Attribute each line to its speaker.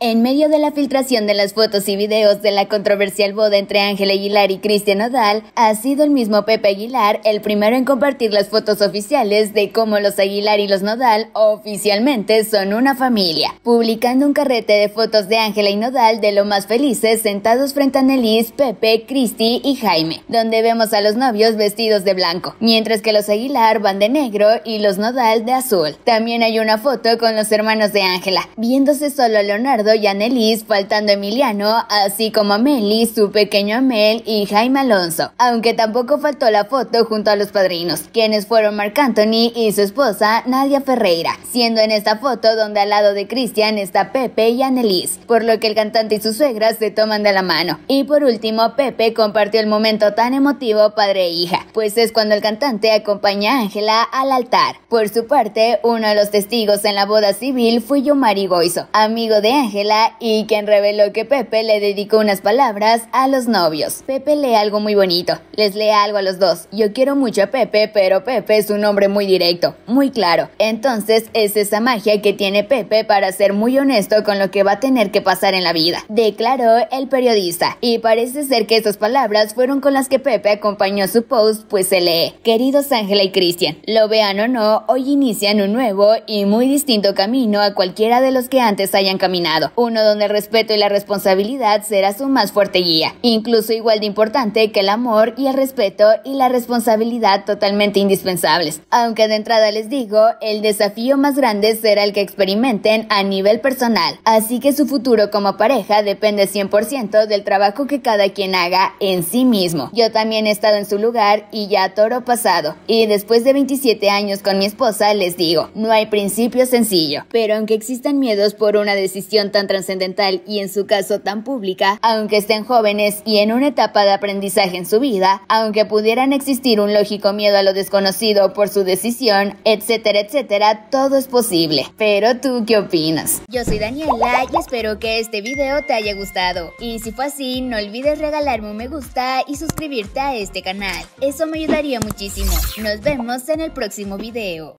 Speaker 1: En medio de la filtración de las fotos y videos de la controversial boda entre Ángela Aguilar y Cristian Nodal, ha sido el mismo Pepe Aguilar el primero en compartir las fotos oficiales de cómo los Aguilar y los Nodal oficialmente son una familia, publicando un carrete de fotos de Ángela y Nodal de lo más felices sentados frente a Nelis, Pepe, Cristi y Jaime, donde vemos a los novios vestidos de blanco, mientras que los Aguilar van de negro y los Nodal de azul. También hay una foto con los hermanos de Ángela, viéndose solo a Leonardo y Annelies, faltando Emiliano, así como a Meli, su pequeño Amel y Jaime Alonso. Aunque tampoco faltó la foto junto a los padrinos, quienes fueron Marc Anthony y su esposa Nadia Ferreira, siendo en esta foto donde al lado de Cristian está Pepe y Annelies, por lo que el cantante y su suegra se toman de la mano. Y por último, Pepe compartió el momento tan emotivo padre e hija, pues es cuando el cantante acompaña a Ángela al altar. Por su parte, uno de los testigos en la boda civil fue Yomari Goizo, amigo de Ángela y quien reveló que Pepe le dedicó unas palabras a los novios. Pepe lee algo muy bonito, les lee algo a los dos. Yo quiero mucho a Pepe, pero Pepe es un hombre muy directo, muy claro. Entonces es esa magia que tiene Pepe para ser muy honesto con lo que va a tener que pasar en la vida, declaró el periodista. Y parece ser que esas palabras fueron con las que Pepe acompañó su post, pues se lee. Queridos Ángela y Cristian, lo vean o no, hoy inician un nuevo y muy distinto camino a cualquiera de los que antes hayan caminado uno donde el respeto y la responsabilidad será su más fuerte guía, incluso igual de importante que el amor y el respeto y la responsabilidad totalmente indispensables. Aunque de entrada les digo, el desafío más grande será el que experimenten a nivel personal, así que su futuro como pareja depende 100% del trabajo que cada quien haga en sí mismo. Yo también he estado en su lugar y ya toro pasado, y después de 27 años con mi esposa les digo, no hay principio sencillo, pero aunque existan miedos por una decisión tan tan trascendental y en su caso tan pública, aunque estén jóvenes y en una etapa de aprendizaje en su vida, aunque pudieran existir un lógico miedo a lo desconocido por su decisión, etcétera, etcétera, todo es posible. Pero tú, ¿qué opinas? Yo soy Daniela y espero que este video te haya gustado. Y si fue así, no olvides regalarme un me gusta y suscribirte a este canal. Eso me ayudaría muchísimo. Nos vemos en el próximo video.